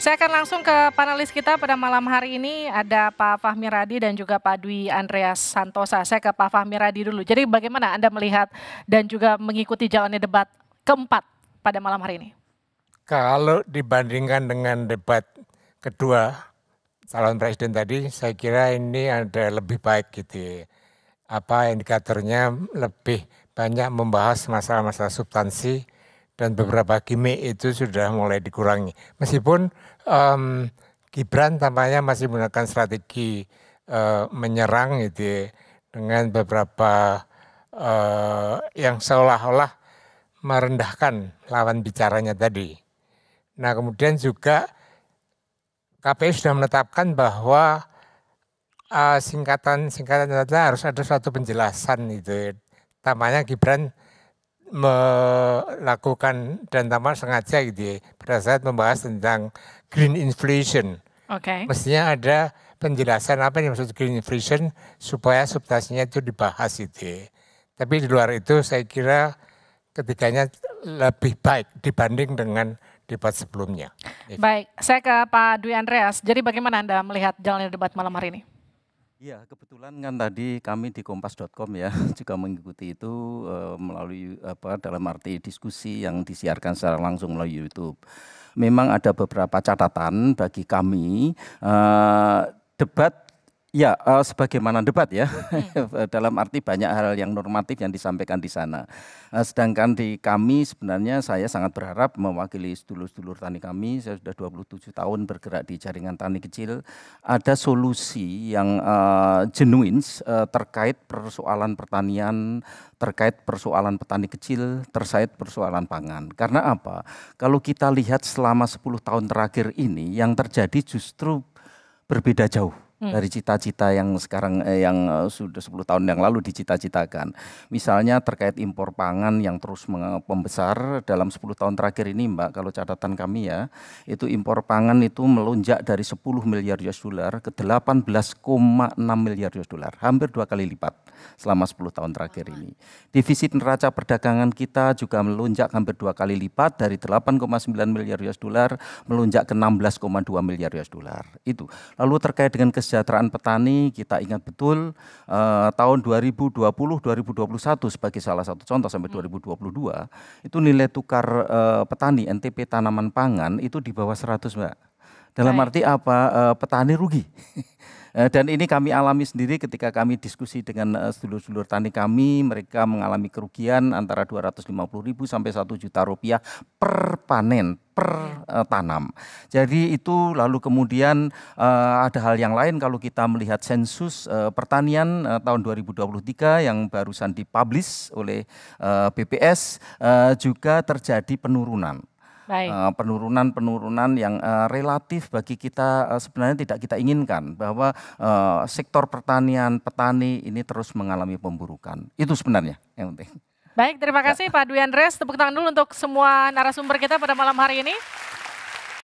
Saya akan langsung ke panelis kita pada malam hari ini ada Pak Fahmi Radi dan juga Pak Dwi Andreas Santosa. Saya ke Pak Fahmi Radi dulu. Jadi bagaimana Anda melihat dan juga mengikuti jalannya debat keempat pada malam hari ini? Kalau dibandingkan dengan debat kedua calon presiden tadi, saya kira ini ada lebih baik gitu. Ya. Apa indikatornya lebih banyak membahas masalah-masalah substansi dan beberapa gimmick itu sudah mulai dikurangi. Meskipun um, Gibran tampaknya masih menggunakan strategi uh, menyerang gitu ya, dengan beberapa uh, yang seolah-olah merendahkan lawan bicaranya tadi. Nah kemudian juga KPU sudah menetapkan bahwa eh, singkatan-singkatan uh, harus ada suatu penjelasan itu. Ya. Tamanya Gibran melakukan dan tanpa sengaja gitu ya, pada saat membahas tentang green inflation. Okay. Mestinya ada penjelasan apa yang maksud green inflation supaya substansinya itu dibahas itu. Ya. Tapi di luar itu saya kira ketiganya lebih baik dibanding dengan debat sebelumnya. Baik, saya ke Pak Dwi Andreas. Jadi bagaimana Anda melihat jalannya debat malam hari ini? Iya, kebetulan kan tadi kami di kompas.com ya juga mengikuti itu e, melalui apa dalam arti diskusi yang disiarkan secara langsung melalui YouTube. Memang ada beberapa catatan bagi kami e, debat Ya, uh, sebagaimana debat ya, hmm. dalam arti banyak hal yang normatif yang disampaikan di sana. Uh, sedangkan di kami sebenarnya saya sangat berharap mewakili sedulur-sedulur tani kami, saya sudah 27 tahun bergerak di jaringan tani kecil, ada solusi yang uh, genuine uh, terkait persoalan pertanian, terkait persoalan petani kecil, terkait persoalan pangan. Karena apa? Kalau kita lihat selama 10 tahun terakhir ini, yang terjadi justru berbeda jauh Hmm. dari cita-cita yang sekarang eh, yang eh, sudah 10 tahun yang lalu dicita-citakan. Misalnya terkait impor pangan yang terus membesar dalam 10 tahun terakhir ini Mbak kalau catatan kami ya, itu impor pangan itu melonjak dari 10 miliar US dollar ke 18,6 miliar US dollar, hampir dua kali lipat selama 10 tahun terakhir hmm. ini. Defisit neraca perdagangan kita juga melonjak hampir dua kali lipat dari 8,9 miliar US dollar melonjak ke 16,2 miliar US dollar. Itu. Lalu terkait dengan kes kesejahteraan petani kita ingat betul uh, tahun 2020 2021 sebagai salah satu contoh sampai 2022 hmm. itu nilai tukar uh, petani NTP tanaman pangan itu di bawah 100 Mbak. Dalam Baik. arti apa uh, petani rugi. Eh, dan ini kami alami sendiri ketika kami diskusi dengan eh, sedulur-sedulur tani kami, mereka mengalami kerugian antara 250 ribu sampai 1 juta rupiah per panen per iya. eh, tanam. Jadi itu lalu kemudian uh, ada hal yang lain kalau kita melihat sensus uh, pertanian uh, tahun 2023 yang barusan dipublish oleh uh, BPS uh, juga terjadi penurunan. Eh, penurunan-penurunan yang uh, relatif bagi kita uh, sebenarnya tidak kita inginkan bahwa uh, sektor pertanian, petani ini terus mengalami pemburukan. Itu sebenarnya yang penting. Baik, terima ya. kasih Pak Dwi Andres. Tepuk tangan dulu untuk semua narasumber kita pada malam hari ini.